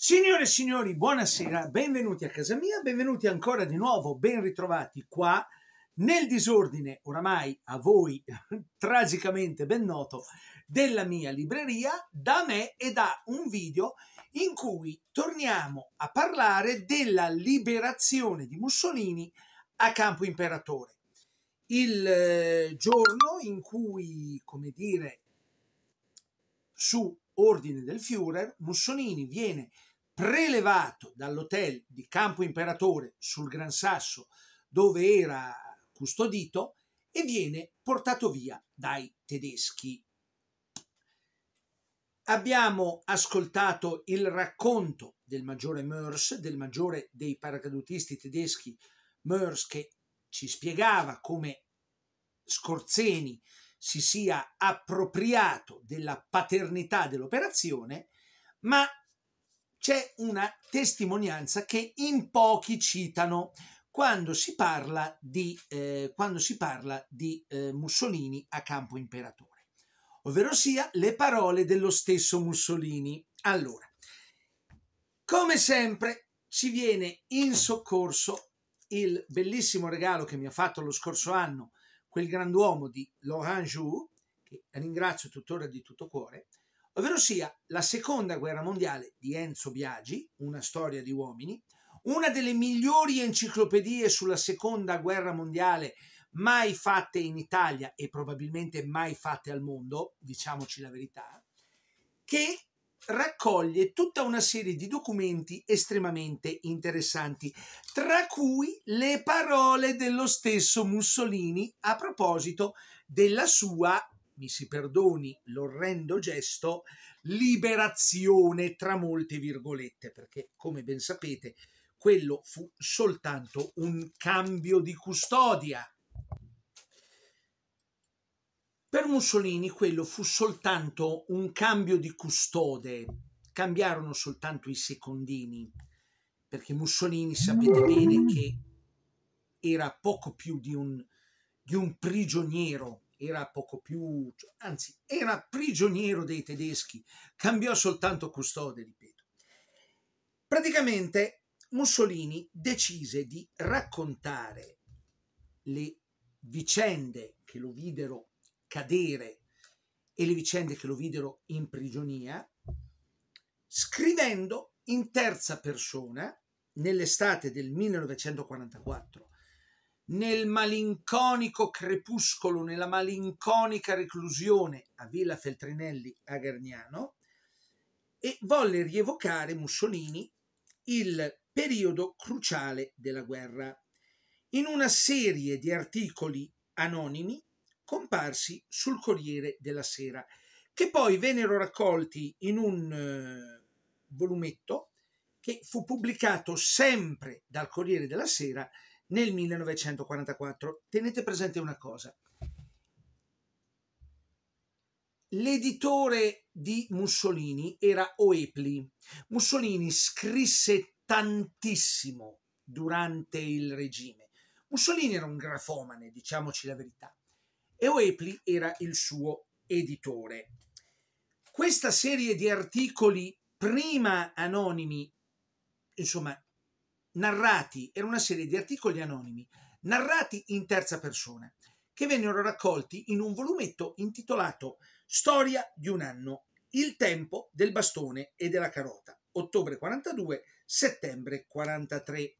Signore e signori, buonasera, benvenuti a casa mia, benvenuti ancora di nuovo, ben ritrovati qua nel disordine oramai a voi tragicamente ben noto della mia libreria, da me e da un video in cui torniamo a parlare della liberazione di Mussolini a campo imperatore. Il eh, giorno in cui, come dire, su ordine del Führer, Mussolini viene prelevato dall'hotel di Campo Imperatore sul Gran Sasso dove era custodito e viene portato via dai tedeschi. Abbiamo ascoltato il racconto del maggiore Moers, del maggiore dei paracadutisti tedeschi Moers, che ci spiegava come Scorzeni si sia appropriato della paternità dell'operazione, ma c'è una testimonianza che in pochi citano quando si parla di, eh, si parla di eh, Mussolini a campo imperatore, ovvero sia le parole dello stesso Mussolini. Allora, come sempre ci viene in soccorso il bellissimo regalo che mi ha fatto lo scorso anno quel grand'uomo di Laurent Jou, che ringrazio tuttora di tutto cuore, ovvero sia la seconda guerra mondiale di Enzo Biagi, una storia di uomini, una delle migliori enciclopedie sulla seconda guerra mondiale mai fatte in Italia e probabilmente mai fatte al mondo, diciamoci la verità, che raccoglie tutta una serie di documenti estremamente interessanti, tra cui le parole dello stesso Mussolini a proposito della sua mi si perdoni l'orrendo gesto, liberazione tra molte virgolette, perché come ben sapete quello fu soltanto un cambio di custodia. Per Mussolini quello fu soltanto un cambio di custode, cambiarono soltanto i secondini, perché Mussolini sapete bene che era poco più di un, di un prigioniero era poco più, cioè, anzi era prigioniero dei tedeschi, cambiò soltanto custode, ripeto. Praticamente Mussolini decise di raccontare le vicende che lo videro cadere e le vicende che lo videro in prigionia, scrivendo in terza persona nell'estate del 1944 nel malinconico crepuscolo, nella malinconica reclusione a Villa Feltrinelli a Garniano e volle rievocare Mussolini il periodo cruciale della guerra in una serie di articoli anonimi comparsi sul Corriere della Sera, che poi vennero raccolti in un eh, volumetto che fu pubblicato sempre dal Corriere della Sera nel 1944. Tenete presente una cosa. L'editore di Mussolini era Oepli. Mussolini scrisse tantissimo durante il regime. Mussolini era un grafomane, diciamoci la verità, e Oepli era il suo editore. Questa serie di articoli, prima anonimi, insomma narrati, era una serie di articoli anonimi, narrati in terza persona, che vennero raccolti in un volumetto intitolato Storia di un anno, il tempo del bastone e della carota, ottobre 42, settembre 43.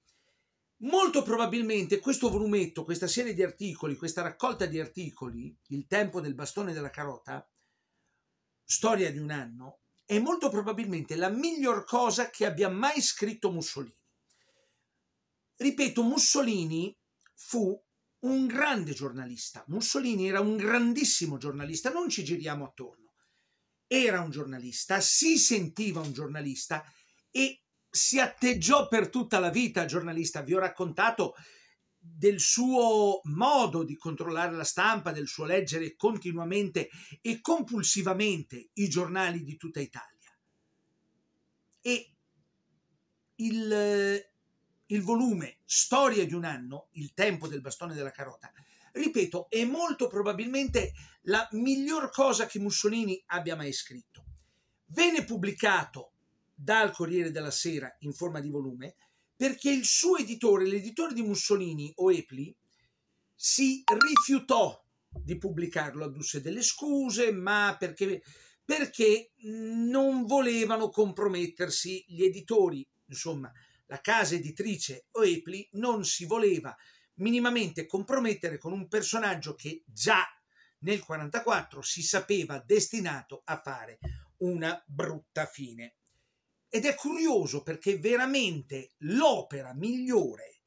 Molto probabilmente questo volumetto, questa serie di articoli, questa raccolta di articoli, Il tempo del bastone e della carota, storia di un anno, è molto probabilmente la miglior cosa che abbia mai scritto Mussolini ripeto, Mussolini fu un grande giornalista. Mussolini era un grandissimo giornalista, non ci giriamo attorno. Era un giornalista, si sentiva un giornalista e si atteggiò per tutta la vita giornalista. Vi ho raccontato del suo modo di controllare la stampa, del suo leggere continuamente e compulsivamente i giornali di tutta Italia. E il, il volume Storia di un anno, il tempo del bastone della carota, ripeto, è molto probabilmente la miglior cosa che Mussolini abbia mai scritto. Venne pubblicato dal Corriere della Sera in forma di volume perché il suo editore, l'editore di Mussolini, Oepli, si rifiutò di pubblicarlo, addusse delle scuse, ma perché, perché non volevano compromettersi gli editori, insomma, la casa editrice Oepli non si voleva minimamente compromettere con un personaggio che già nel 1944 si sapeva destinato a fare una brutta fine. Ed è curioso perché veramente l'opera migliore,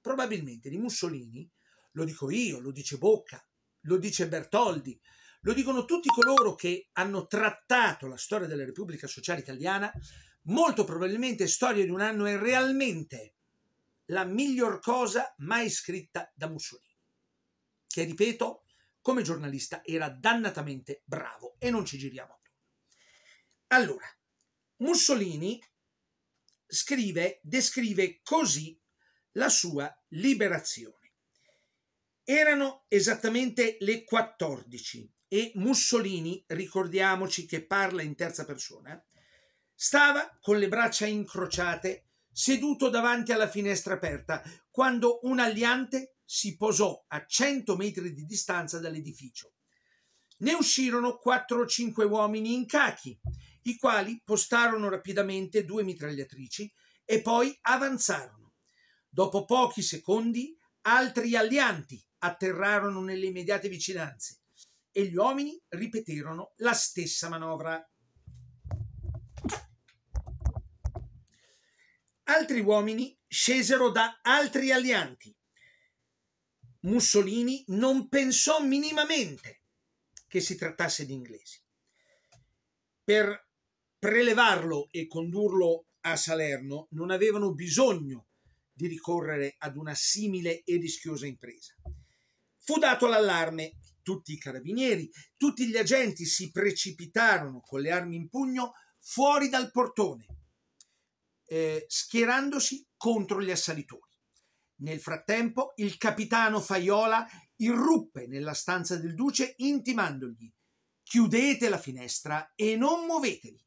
probabilmente, di Mussolini, lo dico io, lo dice Bocca, lo dice Bertoldi, lo dicono tutti coloro che hanno trattato la storia della Repubblica Sociale Italiana molto probabilmente Storia di un anno è realmente la miglior cosa mai scritta da Mussolini, che ripeto, come giornalista era dannatamente bravo e non ci giriamo attorno. Allora, Mussolini scrive, descrive così la sua liberazione. Erano esattamente le 14 e Mussolini, ricordiamoci che parla in terza persona, Stava con le braccia incrociate, seduto davanti alla finestra aperta, quando un aliante si posò a 100 metri di distanza dall'edificio. Ne uscirono 4 o 5 uomini in cachi, i quali postarono rapidamente due mitragliatrici e poi avanzarono. Dopo pochi secondi altri alianti atterrarono nelle immediate vicinanze e gli uomini ripeterono la stessa manovra. Altri uomini scesero da altri alleanti. Mussolini non pensò minimamente che si trattasse di inglesi. Per prelevarlo e condurlo a Salerno non avevano bisogno di ricorrere ad una simile e rischiosa impresa. Fu dato l'allarme, tutti i carabinieri, tutti gli agenti si precipitarono con le armi in pugno fuori dal portone eh, schierandosi contro gli assalitori. Nel frattempo il capitano Faiola irruppe nella stanza del duce intimandogli chiudete la finestra e non muovetevi.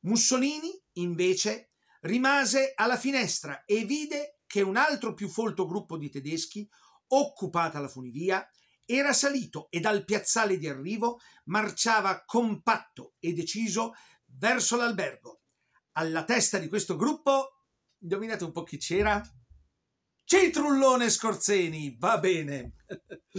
Mussolini, invece, rimase alla finestra e vide che un altro più folto gruppo di tedeschi, occupata la funivia, era salito e dal piazzale di arrivo marciava compatto e deciso verso l'albergo, alla testa di questo gruppo, indovinate un po' chi c'era? Citrullone Scorzeni, va bene.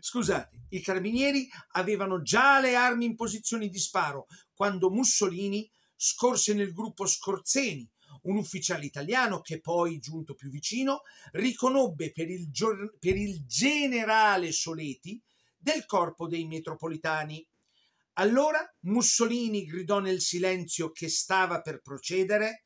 Scusate, i carabinieri avevano già le armi in posizione di sparo quando Mussolini scorse nel gruppo Scorzeni, un ufficiale italiano che poi, giunto più vicino, riconobbe per il, per il generale Soleti del corpo dei metropolitani. Allora Mussolini gridò nel silenzio che stava per procedere,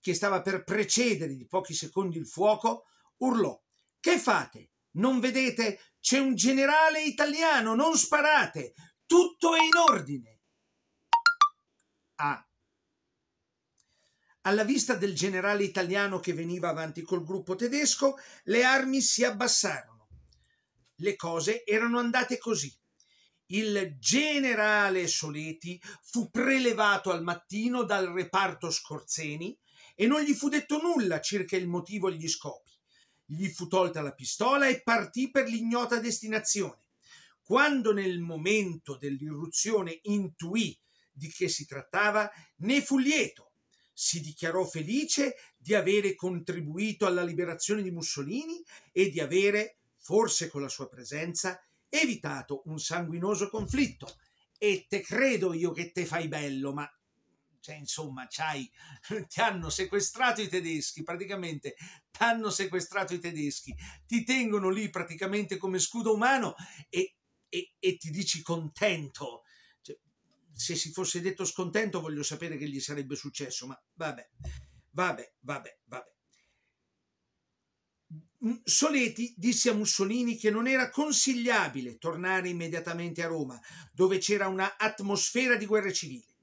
che stava per precedere di pochi secondi il fuoco, urlò: Che fate? Non vedete? C'è un generale italiano, non sparate! Tutto è in ordine! Ah. Alla vista del generale italiano che veniva avanti col gruppo tedesco, le armi si abbassarono. Le cose erano andate così. Il generale Soleti fu prelevato al mattino dal reparto Scorzeni e non gli fu detto nulla circa il motivo e gli scopi. Gli fu tolta la pistola e partì per l'ignota destinazione. Quando nel momento dell'irruzione intuì di che si trattava, ne fu lieto. Si dichiarò felice di avere contribuito alla liberazione di Mussolini e di avere, forse con la sua presenza, evitato un sanguinoso conflitto e te credo io che te fai bello, ma cioè, insomma, c'hai, ti hanno sequestrato i tedeschi, praticamente ti hanno sequestrato i tedeschi, ti tengono lì praticamente come scudo umano e, e, e ti dici contento. Cioè, se si fosse detto scontento, voglio sapere che gli sarebbe successo, ma vabbè, vabbè, vabbè, vabbè. Soleti disse a Mussolini che non era consigliabile tornare immediatamente a Roma, dove c'era una atmosfera di guerra civile.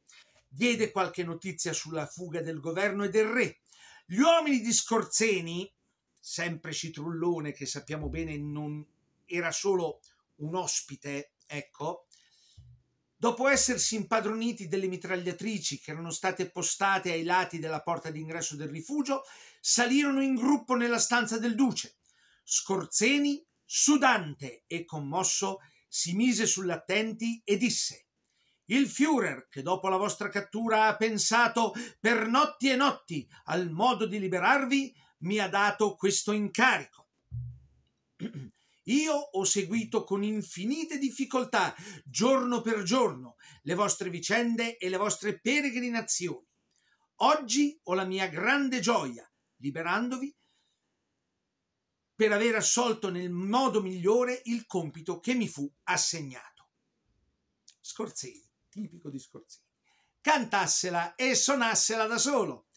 Diede qualche notizia sulla fuga del governo e del re. Gli uomini di Scorzeni, sempre Citrullone, che sappiamo bene non era solo un ospite, ecco, Dopo essersi impadroniti delle mitragliatrici che erano state postate ai lati della porta d'ingresso del rifugio, salirono in gruppo nella stanza del duce. Scorzeni, sudante e commosso, si mise sull'attenti e disse il Führer, che dopo la vostra cattura ha pensato per notti e notti al modo di liberarvi, mi ha dato questo incarico. Io ho seguito con infinite difficoltà, giorno per giorno, le vostre vicende e le vostre peregrinazioni. Oggi ho la mia grande gioia, liberandovi, per aver assolto nel modo migliore il compito che mi fu assegnato. Scorsese, tipico di Scorsese. Cantassela e suonassela da solo.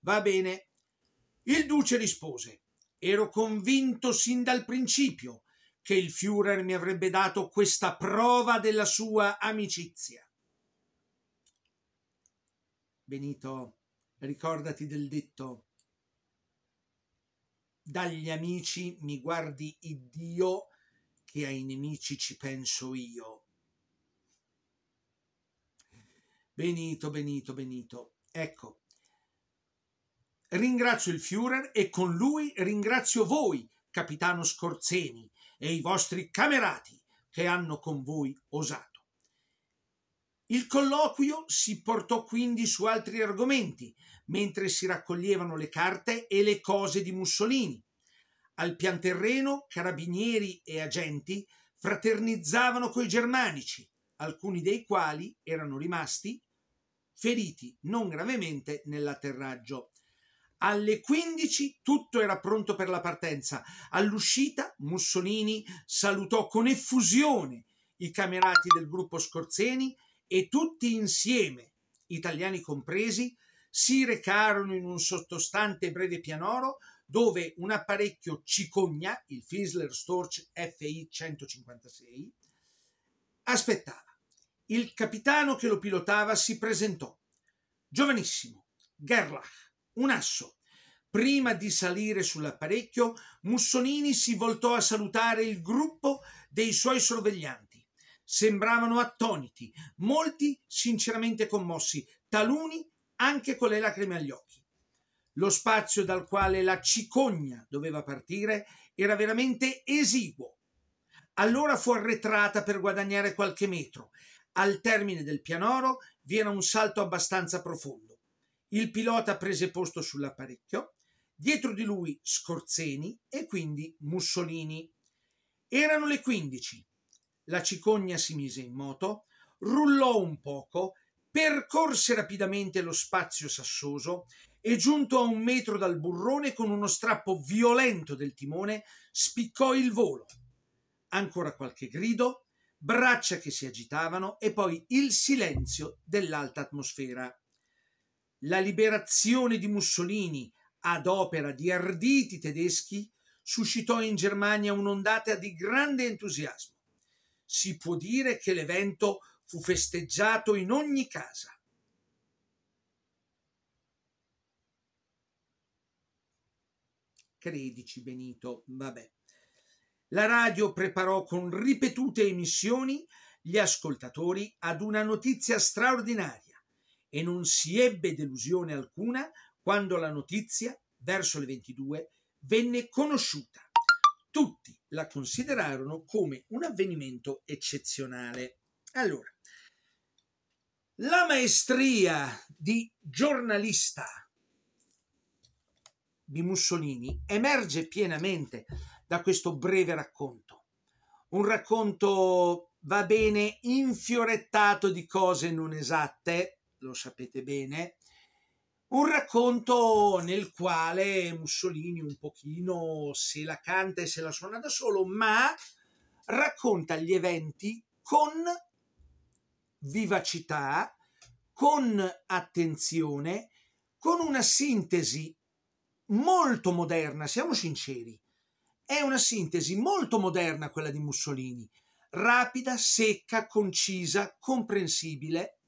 Va bene. Il duce rispose, ero convinto sin dal principio che il Führer mi avrebbe dato questa prova della sua amicizia. Benito, ricordati del detto, dagli amici mi guardi Iddio che ai nemici ci penso io. Benito, Benito, Benito. Ecco, ringrazio il Führer e con lui ringrazio voi, capitano Scorzeni, e i vostri camerati che hanno con voi osato. Il colloquio si portò quindi su altri argomenti, mentre si raccoglievano le carte e le cose di Mussolini. Al pian terreno, carabinieri e agenti fraternizzavano coi germanici, alcuni dei quali erano rimasti feriti non gravemente nell'atterraggio. Alle 15 tutto era pronto per la partenza. All'uscita Mussolini salutò con effusione i camerati del gruppo Scorzeni e tutti insieme, italiani compresi, si recarono in un sottostante breve pianoro dove un apparecchio cicogna, il Fisler Storch FI 156, aspettava. Il capitano che lo pilotava si presentò, giovanissimo, Gerlach un asso. Prima di salire sull'apparecchio, Mussolini si voltò a salutare il gruppo dei suoi sorveglianti. Sembravano attoniti, molti sinceramente commossi, taluni anche con le lacrime agli occhi. Lo spazio dal quale la cicogna doveva partire era veramente esiguo. Allora fu arretrata per guadagnare qualche metro. Al termine del pianoro vi era un salto abbastanza profondo. Il pilota prese posto sull'apparecchio, dietro di lui Scorzeni e quindi Mussolini. Erano le 15. La cicogna si mise in moto, rullò un poco, percorse rapidamente lo spazio sassoso e giunto a un metro dal burrone con uno strappo violento del timone spiccò il volo. Ancora qualche grido, braccia che si agitavano e poi il silenzio dell'alta atmosfera la liberazione di Mussolini ad opera di arditi tedeschi suscitò in Germania un'ondata di grande entusiasmo. Si può dire che l'evento fu festeggiato in ogni casa. Credici, Benito, vabbè. La radio preparò con ripetute emissioni gli ascoltatori ad una notizia straordinaria e non si ebbe delusione alcuna quando la notizia, verso le 22, venne conosciuta. Tutti la considerarono come un avvenimento eccezionale. Allora, la maestria di giornalista di Mussolini emerge pienamente da questo breve racconto. Un racconto, va bene, infiorettato di cose non esatte, lo sapete bene, un racconto nel quale Mussolini un pochino se la canta e se la suona da solo, ma racconta gli eventi con vivacità, con attenzione, con una sintesi molto moderna, siamo sinceri. È una sintesi molto moderna quella di Mussolini, rapida, secca, concisa, comprensibile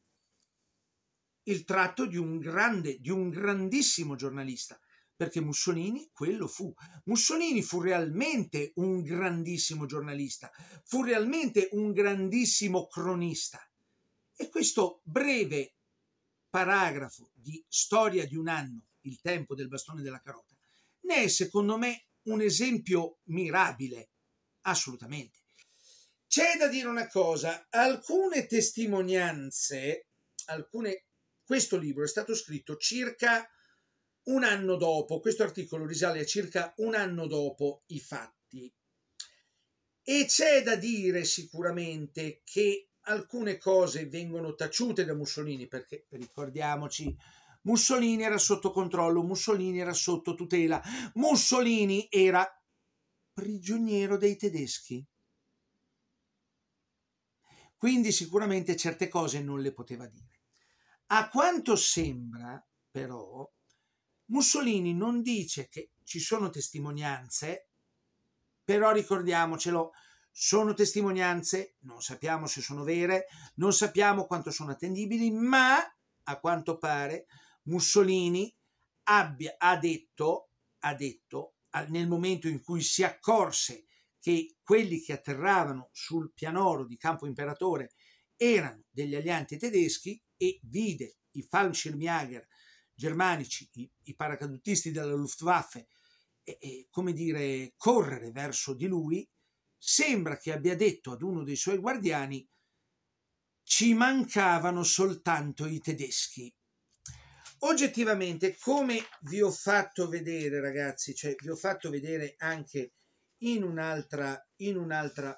il tratto di un grande, di un grandissimo giornalista, perché Mussolini quello fu. Mussolini fu realmente un grandissimo giornalista, fu realmente un grandissimo cronista. E questo breve paragrafo di storia di un anno, il tempo del bastone della carota, ne è secondo me un esempio mirabile, assolutamente. C'è da dire una cosa, alcune testimonianze, alcune questo libro è stato scritto circa un anno dopo, questo articolo risale a circa un anno dopo i fatti. E c'è da dire sicuramente che alcune cose vengono taciute da Mussolini, perché ricordiamoci, Mussolini era sotto controllo, Mussolini era sotto tutela, Mussolini era prigioniero dei tedeschi. Quindi sicuramente certe cose non le poteva dire. A quanto sembra, però, Mussolini non dice che ci sono testimonianze, però ricordiamocelo, sono testimonianze, non sappiamo se sono vere, non sappiamo quanto sono attendibili, ma a quanto pare Mussolini abbia, ha, detto, ha detto nel momento in cui si accorse che quelli che atterravano sul pianoro di Campo Imperatore erano degli alianti tedeschi, e vide i Fallschirmjäger germanici, i, i paracadutisti della Luftwaffe, e, e, come dire, correre verso di lui, sembra che abbia detto ad uno dei suoi guardiani ci mancavano soltanto i tedeschi. Oggettivamente, come vi ho fatto vedere, ragazzi, cioè vi ho fatto vedere anche in un'altra, in un'altra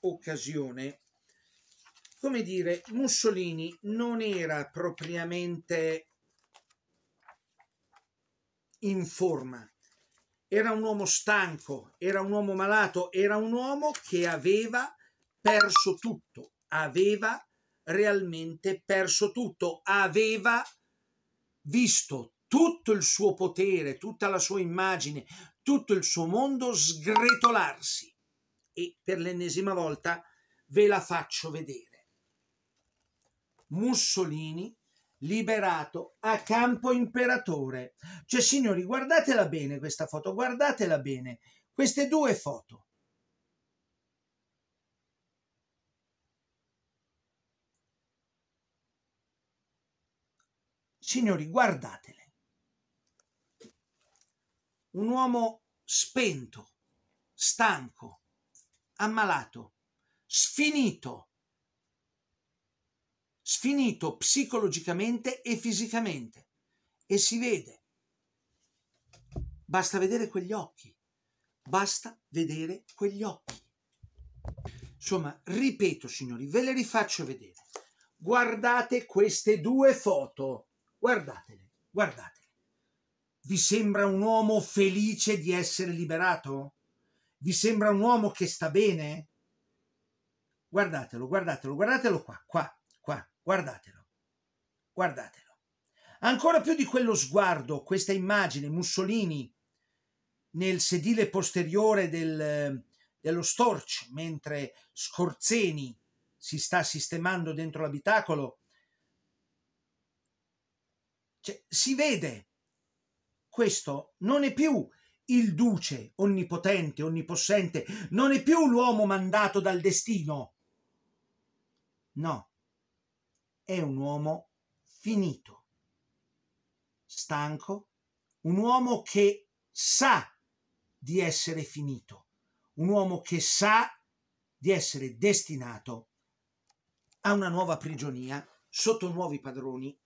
occasione, come dire, Mussolini non era propriamente in forma, era un uomo stanco, era un uomo malato, era un uomo che aveva perso tutto, aveva realmente perso tutto, aveva visto tutto il suo potere, tutta la sua immagine, tutto il suo mondo sgretolarsi. E per l'ennesima volta ve la faccio vedere. Mussolini liberato a campo imperatore. Cioè, signori, guardatela bene questa foto, guardatela bene, queste due foto. Signori, guardatele. Un uomo spento, stanco, ammalato, sfinito sfinito psicologicamente e fisicamente. E si vede. Basta vedere quegli occhi. Basta vedere quegli occhi. Insomma, ripeto, signori, ve le rifaccio vedere. Guardate queste due foto. Guardatele, guardatele. Vi sembra un uomo felice di essere liberato? Vi sembra un uomo che sta bene? Guardatelo, guardatelo, guardatelo qua, qua. Guardatelo, guardatelo. Ancora più di quello sguardo, questa immagine, Mussolini nel sedile posteriore del, dello Storch, mentre Scorzeni si sta sistemando dentro l'abitacolo, cioè, si vede, questo non è più il duce onnipotente, onnipossente, non è più l'uomo mandato dal destino. No, è un uomo finito, stanco, un uomo che sa di essere finito, un uomo che sa di essere destinato a una nuova prigionia sotto nuovi padroni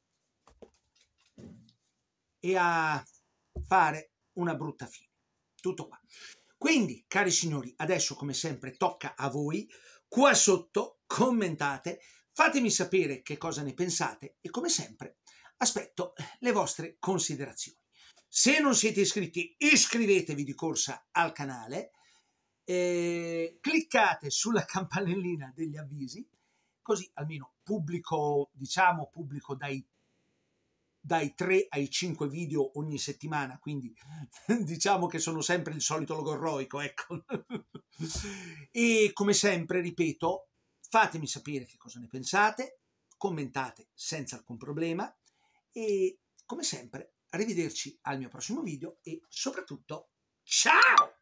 e a fare una brutta fine. Tutto qua. Quindi, cari signori, adesso come sempre tocca a voi, qua sotto commentate, Fatemi sapere che cosa ne pensate e come sempre aspetto eh, le vostre considerazioni. Se non siete iscritti, iscrivetevi di corsa al canale, eh, cliccate sulla campanellina degli avvisi, così almeno pubblico, diciamo, pubblico dai, dai 3 ai 5 video ogni settimana, quindi diciamo che sono sempre il solito logorroico, ecco. e come sempre, ripeto, Fatemi sapere che cosa ne pensate, commentate senza alcun problema e come sempre arrivederci al mio prossimo video e soprattutto ciao!